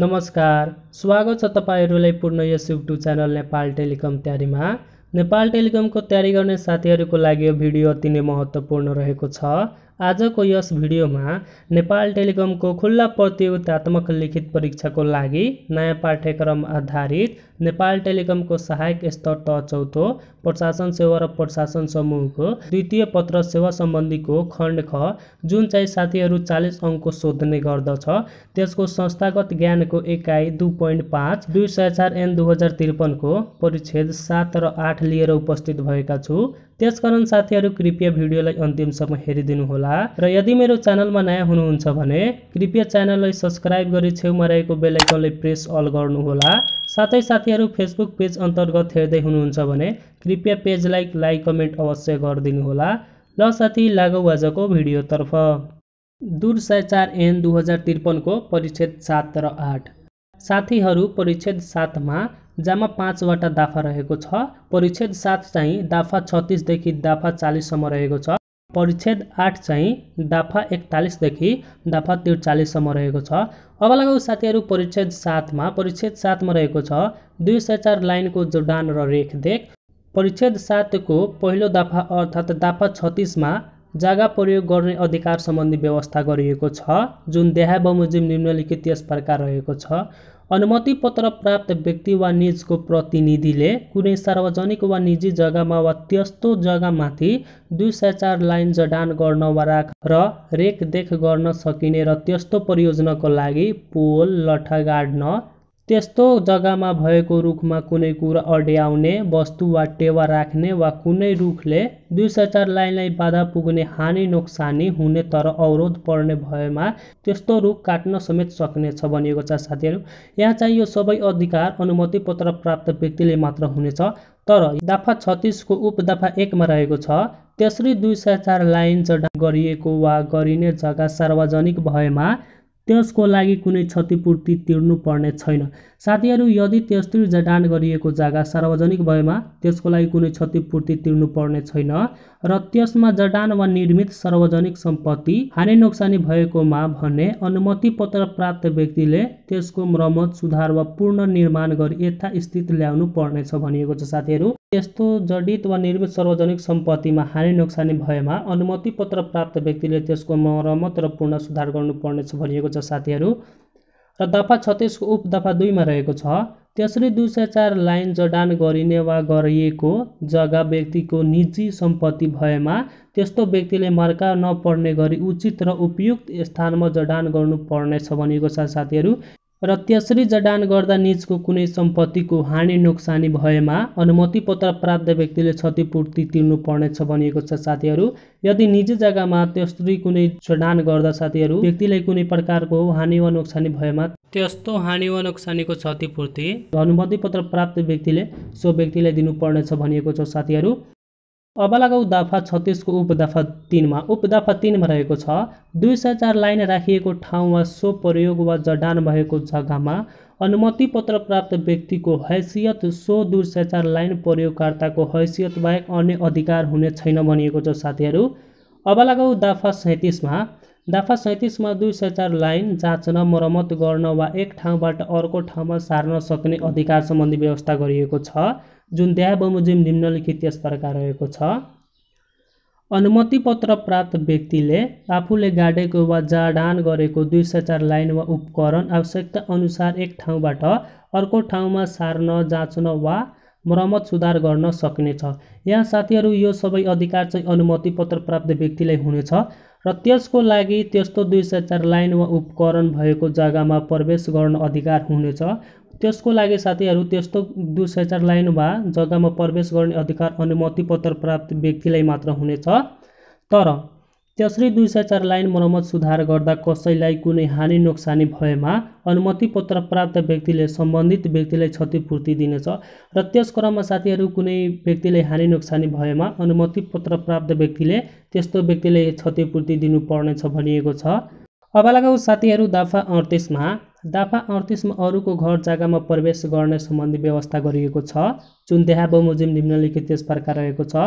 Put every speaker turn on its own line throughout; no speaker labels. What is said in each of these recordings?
नमस्कार स्वागत छ तपाईँहरूलाई पूर्ण यस युट्युब च्यानल नेपाल टेलिकम तयारीमा नेपाल टेलिकमको तयारी गर्ने साथीहरूको लागि यो भिडियो अति नै महत्त्वपूर्ण रहेको छ आजको यस भिडियोमा नेपाल टेलिकमको खुल्ला प्रतियोगितात्मक लिखित परीक्षाको लागि नयाँ पाठ्यक्रम आधारित नेपाल टेलिकमको सहायक स्तर त चौथो प्रशासन सेवा र प्रशासन समूहको द्वितीय पत्र सेवा सम्बन्धीको खण्ड ख जुन चाहिँ साथीहरू चालिस अङ्क सोध्ने गर्दछ त्यसको संस्थागत ज्ञानको एकाइ दुई पोइन्ट पाँच दुई सय चार एन दुई हजार त्रिपन्नको परिच्छेद सात र आठ लिएर उपस्थित भएका छु त्यसकारण साथीहरू कृपया भिडियोलाई अन्तिमसम्म होला र यदि मेरो च्यानलमा नयाँ हुनुहुन्छ भने कृपया च्यानललाई सब्सक्राइब गरी छेउमा रहेको बेलायकनलाई प्रेस अल गर्नुहोला साथै साथीहरू फेसबुक पेज अन्तर्गत हेर्दै हुनुहुन्छ भने कृपया पेज लाइक लाइक कमेन्ट अवश्य होला ल साथी लागौ आजको भिडियोतर्फ सय चार एन दुई हजार त्रिपन्नको परिच्छेद सात र आठ साथीहरू परिच्छेद सातमा जम्मा पाँचवटा दाफा रहेको छ परिच्छेद सात चाहिँ दाफा छत्तिसदेखि दाफा चालिससम्म रहेको छ परिच्छेद आठ चाहिँ दाफा एकतालिसदेखि दाफा त्रिचालिससम्म रहेको छ अब लगाउ साथीहरू परिच्छेद सातमा परिच्छेद सातमा रहेको छ दुई सय चार लाइनको जोडान र रेखदेख परिच्छेद सातको पहिलो दाफा अर्थात् दाफा छत्तिसमा जागा प्रयोग गर्ने अधिकार सम्बन्धी व्यवस्था गरिएको छ जुन देहा बमोजिम निम्नलिखित यस प्रकार रहेको छ पत्र प्राप्त व्यक्ति वा निजको प्रतिनिधिले कुनै सार्वजनिक वा निजी जग्गामा वा त्यस्तो जग्गामाथि दुई सय चार लाइन जडान गर्न वा राख र रेखदेख गर्न सकिने र त्यस्तो परियोजनाको लागि पोल लठा गाड्न त्यस्तो जग्गामा भएको रुखमा कुनै कुरा अड्याउने वस्तु वा टेवा राख्ने वा कुनै रुखले लाइनलाई बाधा पुग्ने हानि नोक्सानी हुने तर अवरोध पर्ने भएमा त्यस्तो रुख काट्न समेत सक्नेछ भनिएको छ साथीहरू यहाँ चाहिँ यो सबै अधिकार अनुमति पत्र प्राप्त व्यक्तिले मात्र हुनेछ तर दाफा छत्तिसको उपदाफा एकमा रहेको छ त्यसरी दुई सय चार लाइन जडान गरिएको वा गरिने जग्गा सार्वजनिक भएमा त्यसको लागि कुनै क्षतिपूर्ति पर्ने छैन साथीहरू यदि त्यस्तै जडान गरिएको जग्गा सार्वजनिक भएमा त्यसको लागि कुनै क्षतिपूर्ति तिर्नु पर्ने छैन र त्यसमा जडान वा निर्मित सार्वजनिक सम्पत्ति हानि नोक्सानी भएकोमा भने अनुमति पत्र प्राप्त व्यक्तिले त्यसको मर्मत सुधार वा निर्माण गरी यथास्थित ल्याउनु पर्नेछ भनिएको छ साथीहरू यस्तो जडित वा निर्मित सार्वजनिक सम्पत्तिमा हानि नोक्सानी भएमा अनुमति पत्र प्राप्त व्यक्तिले त्यसको मरमत र पूर्ण सुधार गर्नुपर्नेछ भनिएको छ साथीहरू र दफा छत्तिसको उपदफा दुईमा रहेको छ त्यसरी दुई सय चार लाइन जडान गरिने वा गरिएको जग्गा व्यक्तिको निजी सम्पत्ति भएमा त्यस्तो व्यक्तिले मर्का नपर्ने गरी उचित र उपयुक्त स्थानमा जडान गर्नुपर्नेछ भनिएको छ साथीहरू र त्यसरी जडान गर्दा निजको कुनै सम्पत्तिको हानि नोक्सानी भएमा अनुमति पत्र प्राप्त व्यक्तिले क्षतिपूर्ति तिर्नुपर्नेछ भनिएको छ साथीहरू यदि निजी जग्गामा त्यसरी कुनै जडान गर्दा साथीहरू व्यक्तिलाई कुनै प्रकारको हानि वा नोक्सानी भएमा त्यस्तो हानि वा नोक्सानीको क्षतिपूर्ति अनुमति पत्र प्राप्त व्यक्तिले सो व्यक्तिलाई दिनुपर्नेछ भनिएको छ साथीहरू अब लगाऊ दाफा छत्तिसको उपदाफा तिनमा उपदाफा तिनमा रहेको छ दुई सय चार लाइन राखिएको ठाउँ वा सो प्रयोग वा जडान भएको जग्गामा अनुमति पत्र प्राप्त व्यक्तिको हैसियत सो दुई सय चार लाइन प्रयोगकर्ताको हैसियत बाहेक अन्य अधिकार हुने छैन भनिएको छ साथीहरू अब लगाऊ दाफा सैँतिसमा दाफा सैँतिसमा दुई सय चार लाइन जाँच्न मर्मत गर्न वा एक ठाउँबाट अर्को ठाउँमा सार्न सक्ने अधिकार सम्बन्धी व्यवस्था गरिएको छ जुन द्या बमोजिम निम्नलिखित यस प्रकार रहेको छ अनुमतिपत्र प्राप्त व्यक्तिले आफूले गाडेको वा जाडान गरेको दुई सय चार लाइन वा उपकरण आवश्यकता अनुसार एक ठाउँबाट अर्को ठाउँमा सार्न जाँच्न वा मर्मत सुधार गर्न सक्नेछ यहाँ साथीहरू यो सबै अधिकार चाहिँ अनुमति पत्र प्राप्त व्यक्तिलाई हुनेछ र त्यसको लागि त्यस्तो दुई सय चार लाइन वा उपकरण भएको जग्गामा प्रवेश गर्न अधिकार हुनेछ त्यसको लागि साथीहरू त्यस्तो दुई सय चार लाइन वा जग्गामा प्रवेश गर्ने अधिकार अनुमति पत्र प्राप्त व्यक्तिलाई मात्र हुनेछ तर त्यसरी दुई सय चार लाइन मरम्मत सुधार गर्दा कसैलाई कुनै हानि नोक्सानी भएमा अनुमति पत्र प्राप्त व्यक्तिले सम्बन्धित व्यक्तिलाई क्षतिपूर्ति दिनेछ र त्यस क्रममा साथीहरू कुनै व्यक्तिले हानि नोक्सानी भएमा अनुमति पत्र प्राप्त व्यक्तिले त्यस्तो व्यक्तिले क्षतिपूर्ति दिनुपर्नेछ भनिएको छ अब लगाऊ साथीहरू दाफा अडतिसमा दाफा अडतिसमा अरूको घर जग्गामा प्रवेश गर्ने सम्बन्धी व्यवस्था गरिएको छ जुन देहा बमोजिम निम्नलिखित त्यस प्रकार रहेको छ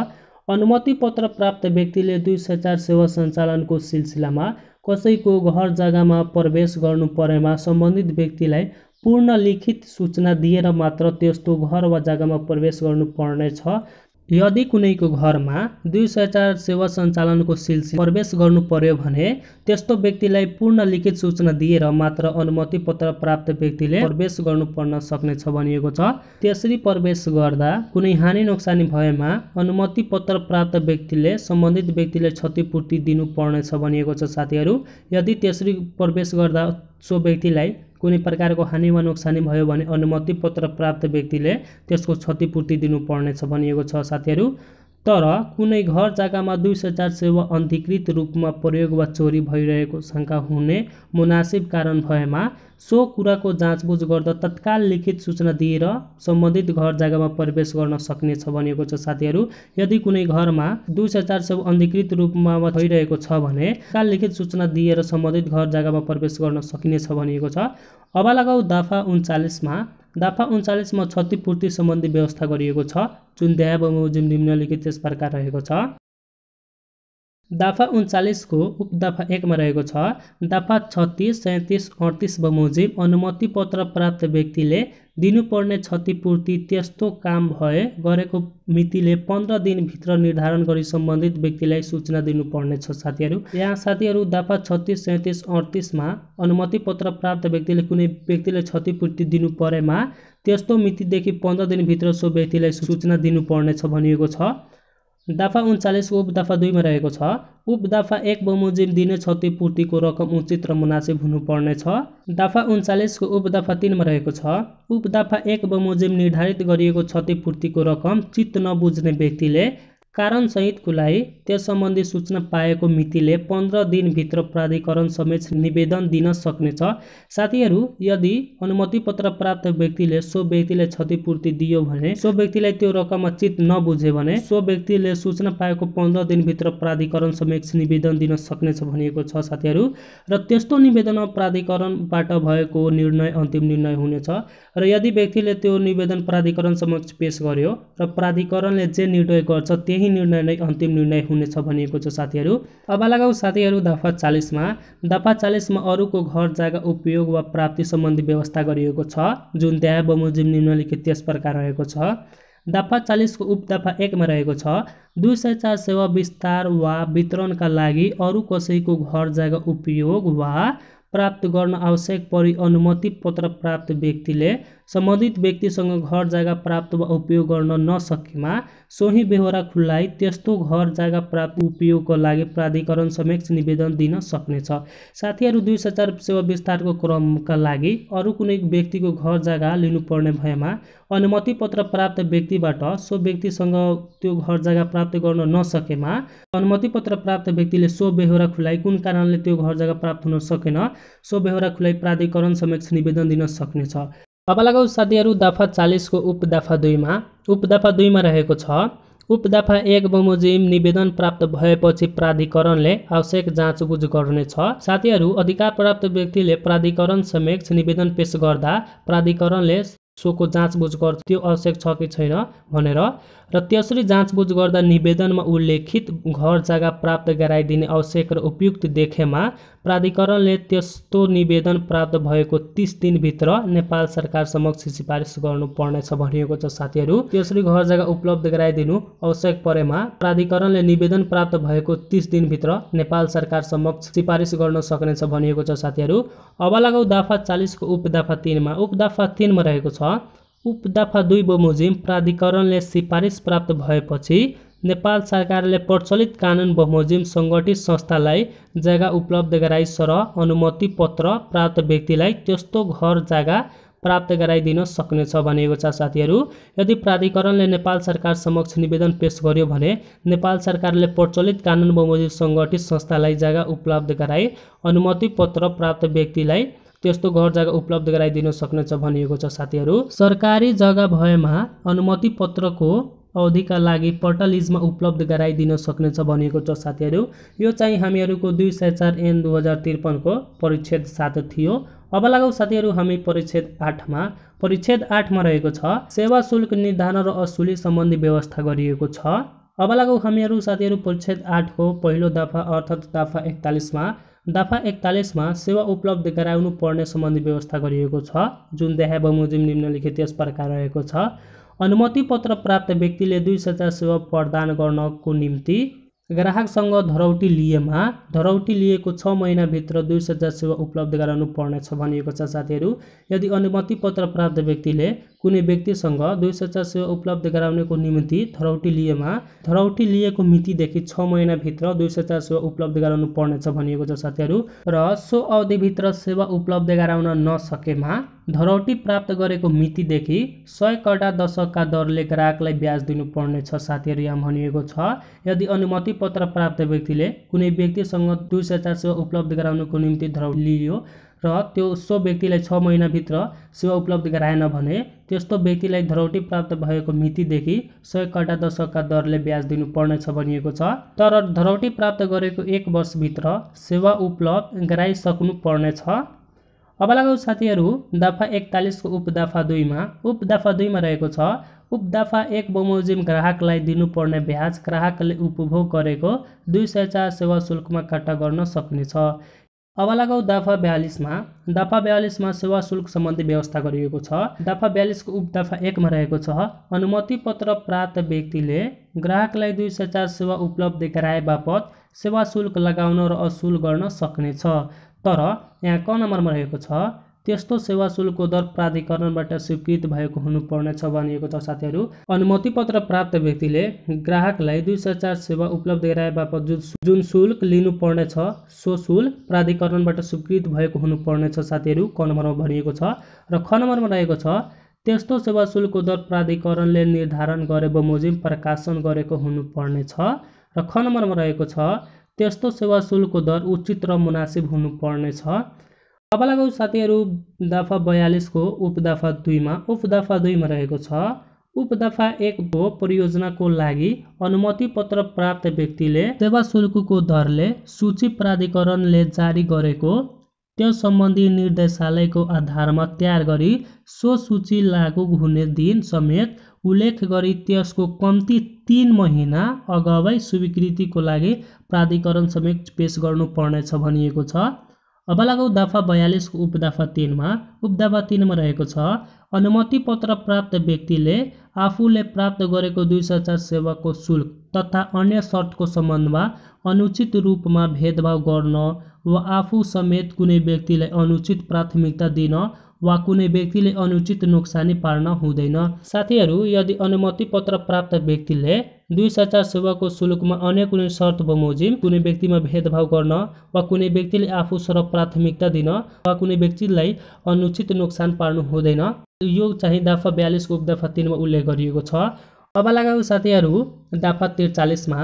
पत्र प्राप्त व्यक्तिले दुई सञ्चार सेवा सञ्चालनको सिलसिलामा कसैको घर जग्गामा प्रवेश गर्नु परेमा सम्बन्धित व्यक्तिलाई पूर्ण लिखित सूचना दिएर मात्र त्यस्तो घर वा जग्गामा प्रवेश गर्नुपर्नेछ यदि कुनैको घरमा दुई सय चार सेवा सञ्चालनको सिलसिला प्रवेश गर्नु पर्यो भने त्यस्तो व्यक्तिलाई पूर्ण लिखित सूचना दिएर मात्र अनुमति पत्र प्राप्त व्यक्तिले प्रवेश गर्नुपर्न सक्नेछ भनिएको छ त्यसरी प्रवेश गर्दा कुनै हानि नोक्सानी भएमा अनुमति पत्र प्राप्त व्यक्तिले सम्बन्धित व्यक्तिले क्षतिपूर्ति दिनुपर्नेछ भनिएको छ साथीहरू यदि त्यसरी प्रवेश गर्दा सो व्यक्तिलाई कुनै प्रकारको हानि वा नोक्सानी भयो भने पत्र प्राप्त व्यक्तिले त्यसको क्षतिपूर्ति दिनुपर्नेछ भनिएको छ साथीहरू तर कुनै घर जग्गामा दुई संचार सेवा अनधिकृत रूपमा प्रयोग वा चोरी भइरहेको शङ्का हुने मुनासिब कारण भएमा सो कुराको जाँचबुझ गर्दा तत्काल लिखित सूचना दिएर सम्बन्धित घर जग्गामा प्रवेश गर्न सकिनेछ भनिएको छ साथीहरू यदि कुनै घरमा दुई चार सेवा अनधिकृत रूपमा भइरहेको छ भने तत्काल लिखित सूचना दिएर सम्बन्धित घर जग्गामा प्रवेश गर्न सकिनेछ भनिएको छ अब दाफा उन्चालिसमा दाफा उन्चालिसमा क्षतिपूर्ति सम्बन्धी व्यवस्था गरिएको छ जुन बमोजिम निम्नलिखित त्यस प्रकार रहेको छ दाफा उन्चालिसको उपदाफा एकमा रहेको छ दाफा छत्तिस सैँतिस अडतिस बमोजिम अनुमति पत्र प्राप्त व्यक्तिले दिनुपर्ने क्षतिपूर्ति त्यस्तो काम भए गरेको मितिले पन्ध्र दिनभित्र निर्धारण गरी सम्बन्धित व्यक्तिलाई सूचना दिनुपर्नेछ साथीहरू यहाँ साथीहरू दाफा छत्तिस सैँतिस अडतिसमा पत्र प्राप्त व्यक्तिले कुनै व्यक्तिले क्षतिपूर्ति दिनु परेमा त्यस्तो मितिदेखि पन्ध्र दिनभित्र सो व्यक्तिलाई सूचना दिनुपर्नेछ भनिएको छ दाफा उन्चालिस उपदाफा दुईमा रहेको छ उपदाफा एक बमोजिम दिने क्षतिपूर्तिको रकम उचित र मुनासिब हुनुपर्ने छ दाफा उन्चालिसको उपदाफा तिनमा रहेको छ उपदाफा एक बमोजिम निर्धारित गरिएको क्षतिपूर्तिको रकम चित्त नबुझ्ने व्यक्तिले कारण सहितकोलाई त्यस सम्बन्धी सूचना पाएको मितिले पन्ध्र दिनभित्र प्राधिकरण समेत निवेदन दिन सक्नेछ साथीहरू यदि अनुमति पत्र प्राप्त व्यक्तिले सो व्यक्तिलाई क्षतिपूर्ति दियो भने सो व्यक्तिलाई त्यो रकम चित नबुझ्यो भने सो व्यक्तिले सूचना पाएको पन्ध्र दिनभित्र प्राधिकरण समक्ष निवेदन दिन सक्नेछ भनिएको छ साथीहरू र त्यस्तो निवेदनमा प्राधिकरणबाट भएको निर्णय अन्तिम निर्णय हुनेछ र यदि व्यक्तिले त्यो निवेदन प्राधिकरण समक्ष पेस गर्यो र प्राधिकरणले जे निर्णय गर्छ त्यही यही निर्णय नै अन्तिम निर्णय हुनेछ भनिएको छ साथीहरू अब लगाऊ साथीहरू दफा चालिसमा दफा चालिसमा अरूको घर जग्गा उपयोग वा प्राप्ति सम्बन्धी व्यवस्था गरिएको छ जुन त्यहाँ बमोजिम निम्नलिखित त्यस प्रकार रहेको छ दफा चालिसको उपदफा एकमा रहेको छ दुई सय चार सेवा विस्तार वा वितरणका लागि अरू कसैको घर जग्गा उपयोग वा प्राप्त गर्न आवश्यक परि अनुमति पत्र प्राप्त व्यक्तिले सम्बन्धित व्यक्तिसँग घर जग्गा प्राप्त वा उपयोग गर्न नसकेमा सोही बेहोरा खुल्लाई त्यस्तो घर जग्गा प्राप्त उपयोगको लागि प्राधिकरण समक्ष निवेदन दिन सक्नेछ साथीहरू दुई सचार सेवा विस्तारको क्रमका लागि अरू कुनै व्यक्तिको घर जग्गा लिनुपर्ने भएमा अनुमति पत्र प्राप्त व्यक्तिबाट सो व्यक्तिसँग त्यो घर जग्गा प्राप्त गर्न नसकेमा अनुमति पत्र प्राप्त व्यक्तिले सो बेहोरा खुलाई कुन कारणले त्यो घर जग्गा प्राप्त हुन सकेन सो बेहोरा खुलाई प्राधिकरण समक्ष निवेदन दिन सक्नेछ लगाउ साथीहरू दाफा चालिसको उपदाफा दुईमा उपदाफा दुईमा रहेको छ उपदफा एक बमोजिम निवेदन प्राप्त भएपछि प्राधिकरणले आवश्यक जाँचबुझ गर्नेछ साथीहरू अधिकार प्राप्त व्यक्तिले प्राधिकरण समेक्ष निवेदन पेस गर्दा प्राधिकरणले सोको जाँचबुझ गर्छ त्यो आवश्यक छ कि छैन भनेर र त्यसरी जाँचबुझ गर्दा निवेदनमा उल्लेखित घर जग्गा प्राप्त गराइदिने आवश्यक र उपयुक्त देखेमा प्राधिकरणले त्यस्तो निवेदन प्राप्त भएको तिस दिनभित्र नेपाल सरकार समक्ष सिफारिस गर्नुपर्नेछ भनिएको छ साथीहरू त्यसरी घर जग्गा उपलब्ध गराइदिनु आवश्यक परेमा प्राधिकरणले निवेदन प्राप्त भएको तिस दिनभित्र नेपाल सरकार समक्ष सिफारिस गर्न सक्नेछ भनिएको छ साथीहरू अब लगाउ दाफा चालिसको उपदाफा तिनमा उपदाफा तिनमा रहेको छ उपदाफा दुई बमोजिम प्राधिकरणले सिफारिस प्राप्त भएपछि नेपाल सरकारले प्रचलित कानुन बमोजिम सङ्गठित संस्थालाई जग्गा उपलब्ध गराई सरह पत्र प्राप्त व्यक्तिलाई त्यस्तो घर जग्गा प्राप्त गराइदिन सक्नेछ भनेको छ साथीहरू यदि प्राधिकरणले नेपाल सरकार समक्ष निवेदन पेस गर्यो भने नेपाल सरकारले प्रचलित कानुन बमोजिम सङ्गठित संस्थालाई जग्गा उपलब्ध गराई अनुमति पत्र प्राप्त व्यक्तिलाई त्यस्तो घर जग्गा उपलब्ध गराइदिन सक्नेछ भनिएको छ साथीहरू सरकारी जग्गा भएमा अनुमति पत्रको अवधिका लागि पोर्टल इजमा उपलब्ध गराइदिन सक्नेछ भनिएको छ साथीहरू यो चाहिँ हामीहरूको दुई सय चार एन दुई हजार त्रिपन्नको परिच्छेद सात थियो अब लागौ साथीहरू हामी परिच्छेद आठमा परिच्छेद आठमा रहेको छ सेवा शुल्क निर्धारण र असुली सम्बन्धी व्यवस्था गरिएको छ अब लागौ हामीहरू साथीहरू परिच्छेद आठको पहिलो दफा अर्थात् दफा एकतालिसमा दाफा एकतालिसमा सेवा उपलब्ध गराउनु पर्ने सम्बन्धी व्यवस्था गरिएको छ जुन देखा बमोजिम निम्नलिखित यस प्रकार रहेको छ अनुमति पत्र प्राप्त व्यक्तिले दुई सचार सेवा प्रदान गर्नको निम्ति ग्राहकसँग धरौटी लिएमा धरौटी लिएको छ महिनाभित्र दुई सचा सेवा उपलब्ध गराउनु पर्नेछ भनिएको छ साथीहरू यदि अनुमति पत्र प्राप्त व्यक्तिले कुनै व्यक्तिसँग दुई सेवा उपलब्ध गराउनेको निम्ति थरौटी लिएमा थरौटी लिएको मितिदेखि छ महिनाभित्र दुई सेवा उपलब्ध गराउनु पर्नेछ भनिएको छ साथीहरू र सो अवधिभित्र सेवा उपलब्ध गराउन नसकेमा धरौटी प्राप्त गरेको मितिदेखि सय कडा दशकका दरले ग्राहकलाई ब्याज दिनुपर्नेछ साथीहरू यहाँ भनिएको छ यदि अनुमति पत्र प्राप्त व्यक्तिले कुनै व्यक्तिसँग दुई सय सेवा उपलब्ध गराउनको निम्ति धरौटी लियो र त्यो सो व्यक्तिलाई छ महिनाभित्र सेवा उपलब्ध गराएन भने त्यस्तो व्यक्तिलाई धरौटी प्राप्त भएको मितिदेखि सय कटा दशकका दरले ब्याज दिनुपर्नेछ भनिएको छ तर धरौटी प्राप्त गरेको एक वर्षभित्र सेवा उपलब्ध गराइसक्नु पर्नेछ अब लगाऊ साथीहरू दाफा एकतालिसको उपदाफा दुईमा उपदाफा दुईमा रहेको छ उपदाफा एक बमोजिम ग्राहकलाई दिनुपर्ने ब्याज ग्राहकले उपभोग गरेको दुई सय चार सेवा शुल्कमा कट्टा गर्न सक्नेछ अब लगाउ दाफा बयालिसमा दाफा बयालिसमा सेवा शुल्क सम्बन्धी व्यवस्था गरिएको छ दाफा बयालिसको उपदाफा एकमा रहेको छ अनुमति पत्र प्राप्त व्यक्तिले ग्राहकलाई दुई सय चार सेवा उपलब्ध गराए बापत सेवा शुल्क लगाउन र असुल गर्न सक्नेछ तर यहाँ क नम्बरमा रहेको छ त्यस्तो सेवा शुल्कको दर प्राधिकरणबाट स्वीकृत भएको हुनुपर्नेछ भनिएको छ साथीहरू अनुमति पत्र प्राप्त व्यक्तिले ग्राहकलाई दुई सय चार सेवा उपलब्ध गराए बापत जुन जुन शुल्क लिनुपर्नेछ सो शुल्क प्राधिकरणबाट स्वीकृत भएको हुनुपर्नेछ साथीहरू क नम्बरमा भनिएको छ र ख नम्बरमा रहेको छ त्यस्तो सेवा शुल्क दर प्राधिकरणले निर्धारण गरे बमोजिम प्रकाशन गरेको हुनुपर्नेछ र ख नम्बरमा रहेको छ त्यस्तो सेवा शुल्क दर उचित र मुनासिब हुनुपर्नेछ तपाईँलाई साथीहरू दाफा बयालिसको उपदाफा दुईमा उपदाफा दुईमा रहेको छ उपदफा एकको परियोजनाको लागि अनुमति पत्र प्राप्त व्यक्तिले सेवा शुल्कको दरले सूची प्राधिकरणले जारी गरेको त्यो सम्बन्धी निर्देशालयको आधारमा तयार गरी सो सूची लागू हुने दिन समेत उल्लेख गरी त्यसको कम्ती तिन महिना अगावै स्वीकृतिको लागि प्राधिकरण समेत पेस गर्नुपर्नेछ भनिएको छ अब लागौँ दाफा बयालिसको उपदाफा तिनमा उपदाफा तिनमा रहेको छ अनुमति पत्र प्राप्त व्यक्तिले आफूले प्राप्त गरेको दुई सचार सेवाको शुल्क तथा अन्य सर्तको सम्बन्धमा अनुचित रूपमा भेदभाव गर्न वा आफू समेत कुनै व्यक्तिलाई अनुचित प्राथमिकता दिन वा कुनै व्यक्तिले अनुचित नोक्सानी पार्न हुँदैन साथीहरू यदि अनुमति पत्र प्राप्त व्यक्तिले दुई सचार सेवाको शुल्कमा अन्य कुनै शर्त बमोजिम कुनै व्यक्तिमा भेदभाव गर्न वा कुनै व्यक्तिले आफू सर्व प्राथमिकता दिन वा कुनै व्यक्तिलाई अनुचित नोक्सान पार्नु हुँदैन यो चाहिँ दाफा बयालिसको उपदाफा तिनमा उल्लेख गरिएको छ अब लगाएको साथीहरू दाफा त्रिचालिसमा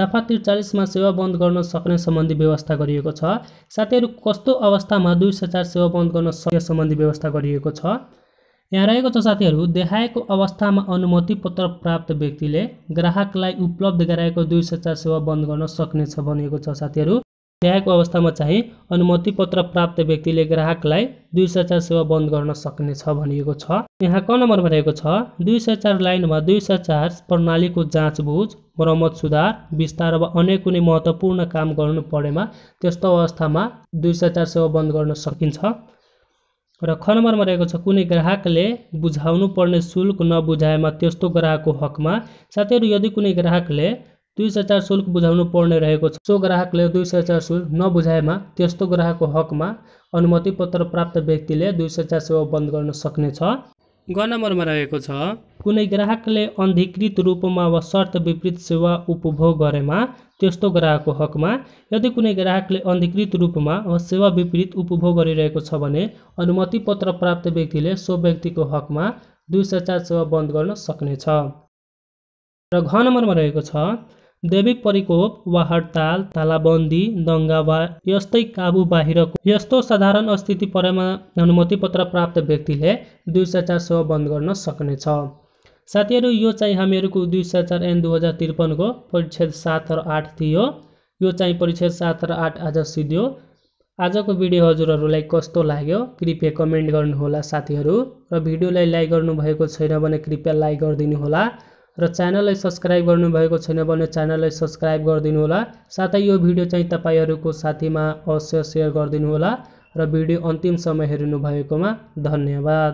दाफा त्रिचालिसमा सेवा बन्द गर्न सक्ने सम्बन्धी व्यवस्था गरिएको छ साथीहरू कस्तो अवस्थामा दुई सय चार सेवा बन्द गर्न सक्ने सम्बन्धी व्यवस्था गरिएको छ यहाँ रहेको छ साथीहरू देखाएको अवस्थामा अनुमति पत्र प्राप्त व्यक्तिले ग्राहकलाई उपलब्ध गराएको दुई सय चार सेवा बन्द गर्न सक्नेछ भनिएको छ साथीहरू त्यहाँको अवस्थामा चाहिँ अनुमति पत्र प्राप्त व्यक्तिले ग्राहकलाई दुई सय चार सेवा बन्द गर्न सक्नेछ भनिएको छ यहाँ क नम्बरमा रहेको छ दुई सय चार लाइनमा दुई सय चार प्रणालीको जाँचबुझ मरम्मत सुधार विस्तार वा अन्य कुनै महत्त्वपूर्ण काम गर्नु परेमा त्यस्तो अवस्थामा दुई सय चार सेवा बन्द गर्न सकिन्छ र ख नम्बरमा रहेको छ कुनै ग्राहकले बुझाउनु पर्ने शुल्क नबुझाएमा त्यस्तो ग्राहकको हकमा साथीहरू यदि कुनै ग्राहकले दुई सय चार शुल्क बुझाउनु पर्ने रहेको छ सो ग्राहकले दुई सय चार शुल्क नबुझाएमा त्यस्तो ग्राहकको हकमा अनुमति पत्र प्राप्त व्यक्तिले दुई सय चार सेवा बन्द गर्न सक्नेछ ग नम्बरमा रहेको छ कुनै ग्राहकले अनधिकृत रूपमा वा शर्त विपरीत सेवा उपभोग गरेमा त्यस्तो ग्राहकको हकमा यदि कुनै ग्राहकले अनधिकृत रूपमा वा सेवा विपरीत उपभोग गरिरहेको छ भने अनुमति पत्र प्राप्त व्यक्तिले सो व्यक्तिको हकमा दुई सय चार सेवा बन्द गर्न सक्नेछ र घ नम्बरमा रहेको छ दैविक परिकोप वा हडताल तालाबन्दी दङ्गा वा यस्तै काबु बाहिरको यस्तो साधारण स्थिति परेमा अनुमति पत्र प्राप्त व्यक्तिले दुई सय चार सेवा बन्द गर्न सक्नेछ साथीहरू यो चाहिँ हामीहरूको दुई सय चार एन दुई हजार त्रिपन्नको परिच्छेद सात र आठ थियो यो चाहिँ परिच्छेद सात र आठ आज सिद्धियो आजको भिडियो हजुरहरूलाई कस्तो लाग्यो कृपया कमेन्ट गर्नुहोला साथीहरू र भिडियोलाई लाइक गर्नुभएको छैन भने कृपया लाइक गरिदिनुहोला र च्यानललाई सब्सक्राइब गर्नुभएको छैन भने च्यानललाई सब्सक्राइब होला साथै यो भिडियो चाहिँ तपाईँहरूको साथीमा अवश्य सेयर होला र भिडियो अन्तिमसम्म हेरिनु भएकोमा धन्यवाद